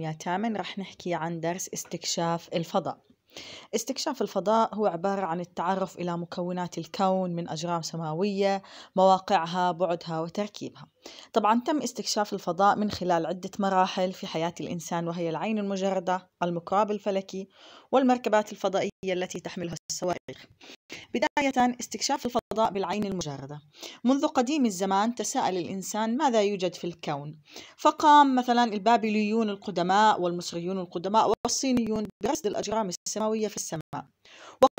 يا تامن رح نحكي عن درس استكشاف الفضاء استكشاف الفضاء هو عبارة عن التعرف إلى مكونات الكون من أجرام سماوية مواقعها بعدها وتركيبها طبعا تم استكشاف الفضاء من خلال عدة مراحل في حياة الإنسان وهي العين المجردة المكاب الفلكي والمركبات الفضائية التي تحملها الصواريخ بداية استكشاف الفضاء الفضاء بالعين المجردة منذ قديم الزمان تساءل الإنسان ماذا يوجد في الكون فقام مثلا البابليون القدماء والمصريون القدماء والصينيون برصد الأجرام السماوية في السماء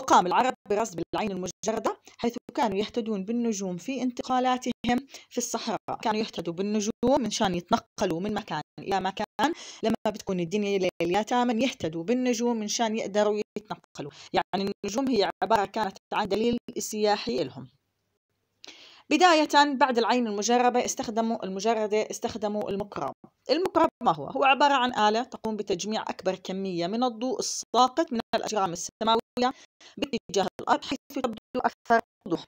وقام العرب برصد العين المجردة حيث كانوا يهتدون بالنجوم في انتقالاتهم في الصحراء كانوا يهتدوا بالنجوم من شان يتنقلوا من مكان إلى مكان لما بتكون الدنيا ليلة تامن يهتدوا بالنجوم من شان يقدروا يتنقلوا يعني النجوم هي عبارة كانت عن دليل سياحي لهم بداية بعد العين المجربة استخدموا المجردة استخدموا المقرب المقرب ما هو؟ هو عبارة عن آلة تقوم بتجميع أكبر كمية من الضوء الساقط من الأجرام السماوية باتجاه الأرض حيث تبدو أكثر وضوح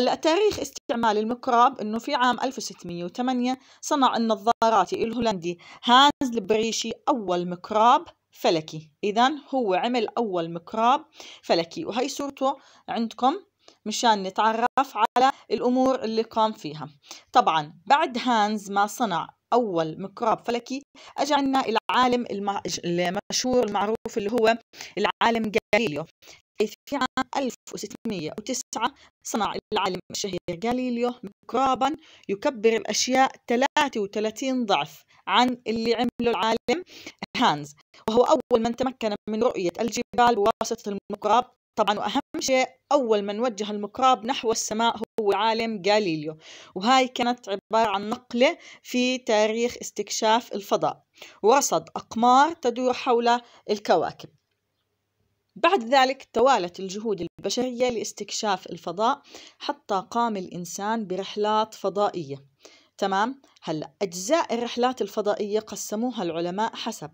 هلا تاريخ استعمال المكراب انه في عام 1608 صنع النظاراتي الهولندي هانز البريشي اول مكراب فلكي اذا هو عمل اول مكراب فلكي وهي صورته عندكم مشان نتعرف على الامور اللي قام فيها طبعا بعد هانز ما صنع أول ميكروب فلكي أجى عنا العالم المشهور المعروف اللي هو العالم جاليليو حيث في عام 1609 صنع العالم الشهير جاليليو ميكروبا يكبر الأشياء 33 ضعف عن اللي عمله العالم هانز وهو أول من تمكن من رؤية الجبال بواسطة الميكروب طبعا وأهم شيء أول من وجه المقراب نحو السماء هو العالم غاليليو وهاي كانت عبارة عن نقلة في تاريخ استكشاف الفضاء ورصد أقمار تدور حول الكواكب بعد ذلك توالت الجهود البشرية لاستكشاف الفضاء حتى قام الإنسان برحلات فضائية تمام هلا أجزاء الرحلات الفضائية قسموها العلماء حسب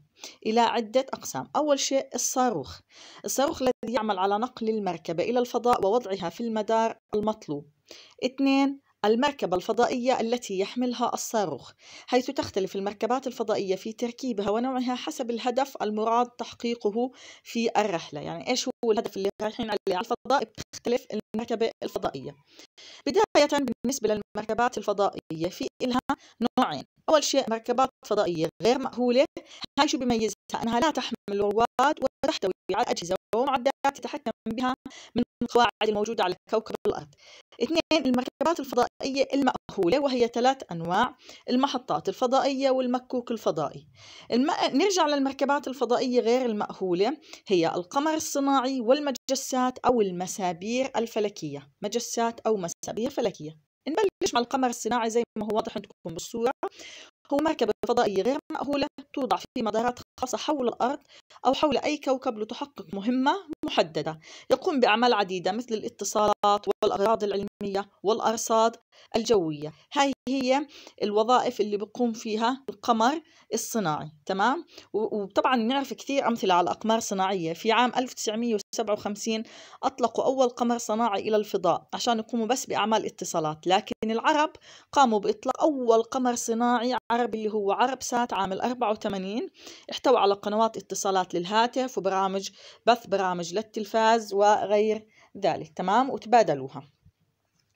إلى عدة أقسام أول شيء الصاروخ الصاروخ الذي يعمل على نقل المركبة إلى الفضاء ووضعها في المدار المطلوب اثنين المركبة الفضائية التي يحملها الصاروخ، حيث تختلف المركبات الفضائية في تركيبها ونوعها حسب الهدف المراد تحقيقه في الرحلة، يعني إيش هو الهدف اللي رايحين عليه على يعني الفضاء بتختلف المركبة الفضائية. بداية بالنسبة للمركبات الفضائية في إلها نوعين، أول شيء مركبات فضائية غير مأهولة، هاي شو بيميزها؟ أنها لا تحمل رواد وتحتوي على أجهزة معدات يتحكم بها من القواعد الموجودة على كوكب الأرض اثنين المركبات الفضائية المأهولة وهي ثلاث أنواع المحطات الفضائية والمكوك الفضائي الم... نرجع للمركبات الفضائية غير المأهولة هي القمر الصناعي والمجسات أو المسابير الفلكية مجسات أو مسابير فلكية نبلش مع القمر الصناعي زي ما هو واضح عندكم بالصورة هو مركبة فضائية غير مأهولة توضع في مدارات خاصة حول الأرض أو حول أي كوكب لتحقق مهمة محددة يقوم بأعمال عديدة مثل الاتصالات والأغراض العلمية والأرصاد الجوية هاي هي الوظائف اللي بقوم فيها القمر الصناعي تمام وطبعا نعرف كثير أمثلة على أقمار صناعية في عام 1957 أطلقوا أول قمر صناعي إلى الفضاء عشان يقوموا بس بأعمال اتصالات لكن العرب قاموا بإطلاق أول قمر صناعي عربي اللي هو عرب سات عام 84 احتوى على قنوات اتصالات للهاتف وبرامج بث برامج للتلفاز وغير ذلك تمام وتبادلوها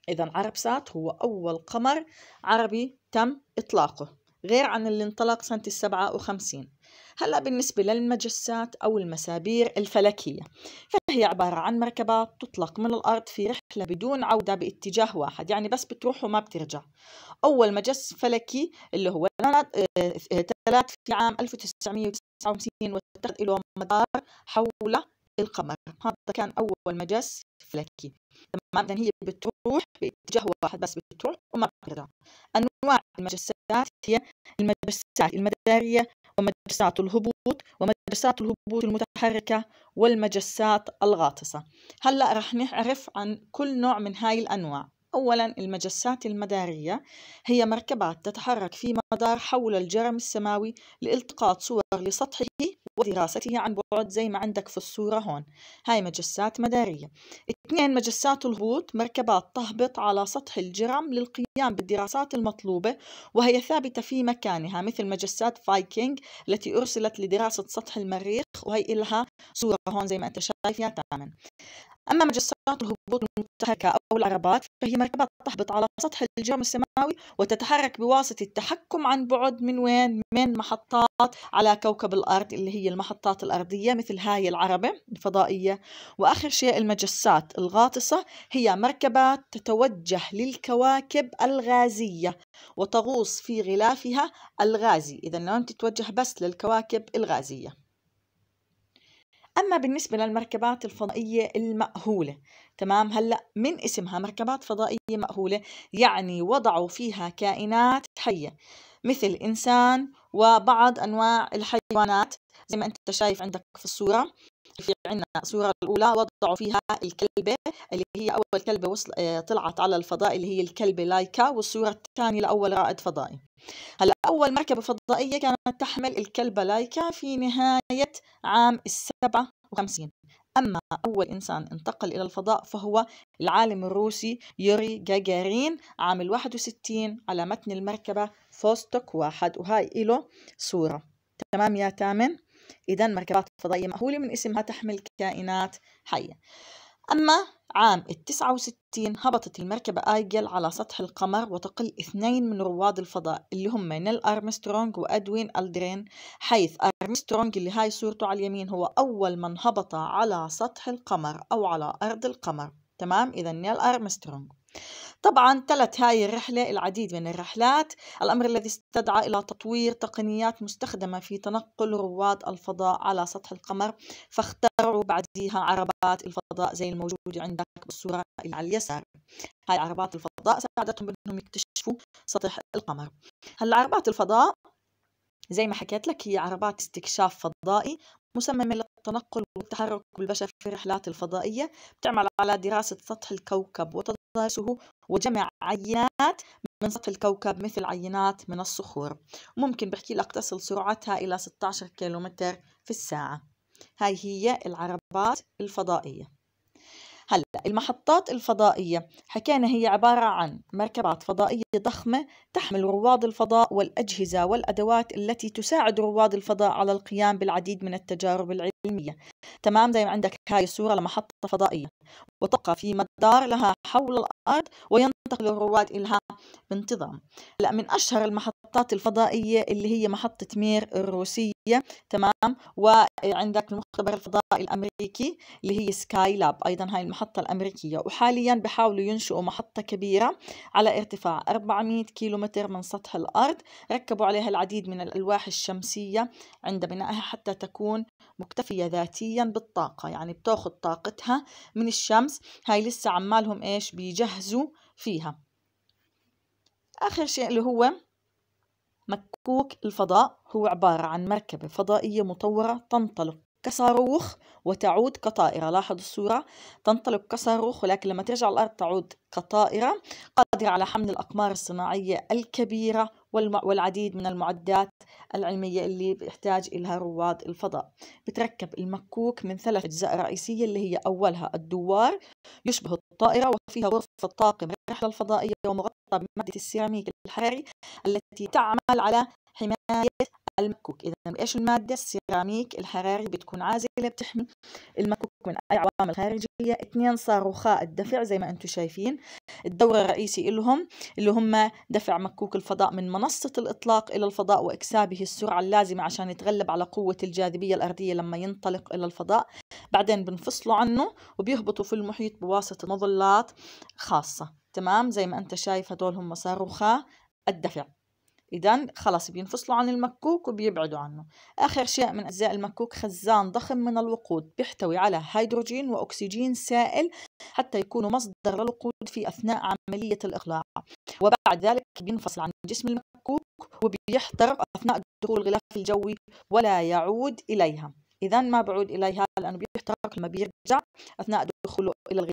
إذا عرب سات هو أول قمر عربي تم إطلاقه غير عن اللي انطلق سنة السبعة وخمسين هلأ بالنسبة للمجسات أو المسابير الفلكية فهي عبارة عن مركبات تطلق من الأرض في رحلة بدون عودة باتجاه واحد يعني بس بتروح وما بترجع أول مجس فلكي اللي هو ثلاث آه، آه، في عام 1959 واتخذ له مدار حول القمر هذا كان أول مجس فلكي تمام إذا هي بتروح باتجاه واحد بس بتروح وما بترجع أنواع المجسات هي المجسات المدارية ومجسات الهبوط ومجسات الهبوط المتحركة والمجسات الغاطسة هلأ رح نعرف عن كل نوع من هاي الأنواع أولا المجسات المدارية هي مركبات تتحرك في مدار حول الجرم السماوي لالتقاط صور لسطحه ودراسته عن بعد زي ما عندك في الصورة هون هاي مجسات مدارية اثنين مجسات الهبوط مركبات تهبط على سطح الجرم للقيام بالدراسات المطلوبة وهي ثابتة في مكانها مثل مجسات فايكينج التي أرسلت لدراسة سطح المريخ وهي إلها صورة هون زي ما أنت شايف يا تامن أما مجسات الهبوط المتحركة أو العربات فهي مركبات تهبط على سطح الجرم السماوي وتتحرك بواسطة التحكم عن بعد من وين؟ من محطات على كوكب الأرض اللي هي المحطات الأرضية مثل هاي العربة الفضائية وآخر شيء المجسات الغاطسة هي مركبات تتوجه للكواكب الغازية وتغوص في غلافها الغازي إذا لم تتوجه بس للكواكب الغازية أما بالنسبة للمركبات الفضائية المأهولة تمام هلأ من اسمها مركبات فضائية مأهولة يعني وضعوا فيها كائنات حية مثل إنسان وبعض أنواع الحيوانات زي ما أنت شايف عندك في الصورة في عنا الصورة الأولى وضعوا فيها الكلبة اللي هي أول كلبة وصل آه، طلعت على الفضاء اللي هي الكلبة لايكا والصورة الثانية لأول رائد فضائي هلا أول مركبة فضائية كانت تحمل الكلبة لايكا في نهاية عام السبعة وخمسين أما أول إنسان انتقل إلى الفضاء فهو العالم الروسي يوري جاجارين عام الواحد وستين على متن المركبة فوستوك واحد وهاي إله صورة تمام يا تامن إذا مركبات فضائية مأهولة من اسمها تحمل كائنات حية أما عام التسعة وستين هبطت المركبة آيجل على سطح القمر وتقل اثنين من رواد الفضاء اللي هم نيل أرمسترونج وأدوين ألدرين حيث أرمسترونج اللي هاي صورته على اليمين هو أول من هبط على سطح القمر أو على أرض القمر تمام إذا نيل أرمسترونج طبعا تلت هاي الرحلة العديد من الرحلات الأمر الذي استدعى إلى تطوير تقنيات مستخدمة في تنقل رواد الفضاء على سطح القمر فاخترعوا بعديها عربات الفضاء زي الموجودة عندك بالصورة على اليسار هاي عربات الفضاء ساعدتهم بأنهم يكتشفوا سطح القمر هلا عربات الفضاء زي ما حكيت لك هي عربات استكشاف فضائي مسممة للتنقل والتحرك بالبشر في الرحلات الفضائية بتعمل على دراسة سطح الكوكب دراسه وجمع عينات من سطح الكوكب مثل عينات من الصخور ممكن بحكي لك تصل سرعتها إلى 16 كيلومتر في الساعة هاي هي العربات الفضائية هلا المحطات الفضائية حكينا هي عبارة عن مركبات فضائية ضخمة تحمل رواد الفضاء والأجهزة والأدوات التي تساعد رواد الفضاء على القيام بالعديد من التجارب العلمية تمام زي ما عندك هاي الصورة لمحطة فضائية وتبقى في مدار لها حول الأرض وينتقل الرواد إلها بانتظام هلا من أشهر المحطات الفضائية اللي هي محطة مير الروسية تمام وعندك قبل الفضاء الأمريكي اللي هي سكاي لاب أيضا هاي المحطة الأمريكية وحاليا بحاولوا ينشئوا محطة كبيرة على ارتفاع 400 كيلو متر من سطح الأرض ركبوا عليها العديد من الألواح الشمسية عند بنائها حتى تكون مكتفية ذاتيا بالطاقة يعني بتاخذ طاقتها من الشمس هاي لسه عمالهم إيش بيجهزوا فيها آخر شيء اللي هو مكوك الفضاء هو عبارة عن مركبة فضائية مطورة تنطلق كصاروخ وتعود كطائرة لاحظ الصورة تنطلق كصاروخ ولكن لما ترجع الأرض تعود كطائرة قادرة على حمل الأقمار الصناعية الكبيرة والعديد من المعدات العلمية اللي بيحتاج إلها رواد الفضاء بتركب المكوك من ثلاث أجزاء رئيسية اللي هي أولها الدوار يشبه الطائرة وفيها غرفة طاقم الرحلة الفضائية ومغطى بمادة السيراميك الحراري التي تعمل على حماية المكوك إذا ايش المادة السيراميك الحراري بتكون عازلة بتحمي المكوك من أي عوامل خارجية اثنين صاروخاء الدفع زي ما أنتم شايفين الدور الرئيسي لهم اللي هم دفع مكوك الفضاء من منصة الإطلاق إلى الفضاء وإكسابه السرعة اللازمة عشان يتغلب على قوة الجاذبية الأرضية لما ينطلق إلى الفضاء بعدين بنفصله عنه وبيهبطوا في المحيط بواسطة مظلات خاصة تمام زي ما أنت شايف هدول هم صاروخاء الدفع إذا خلاص بينفصلوا عن المكوك وبيبعدوا عنه آخر شيء من أجزاء المكوك خزان ضخم من الوقود بيحتوي على هيدروجين وأكسجين سائل حتى يكونوا مصدر للوقود في أثناء عملية الإقلاع وبعد ذلك بينفصل عن جسم المكوك وبيحترق أثناء دخول الغلاف الجوي ولا يعود إليها إذا ما بعود إليها لأنه بيحترق لما بيرجع أثناء دخوله إلى الغلاف